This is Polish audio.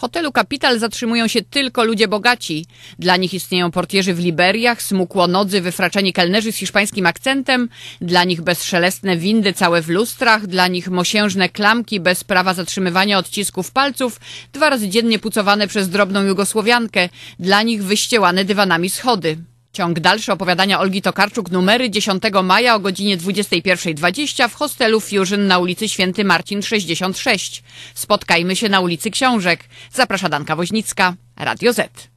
hotelu Kapital zatrzymują się tylko ludzie bogaci. Dla nich istnieją portierzy w Liberiach, smukłonodzy, wyfraczeni kelnerzy z hiszpańskim akcentem, dla nich bezszelestne windy całe w lustrach, dla nich mosiężne klamki bez prawa zatrzymywania odcisków palców, dwa razy dziennie pucowane przez drobną Jugosłowiankę, dla nich wyściełane dywanami schody. Ciąg dalszy opowiadania Olgi Tokarczuk numery 10 maja o godzinie 21.20 w hostelu Fusion na ulicy Święty Marcin 66. Spotkajmy się na ulicy Książek. Zaprasza Danka Woźnicka, Radio Z.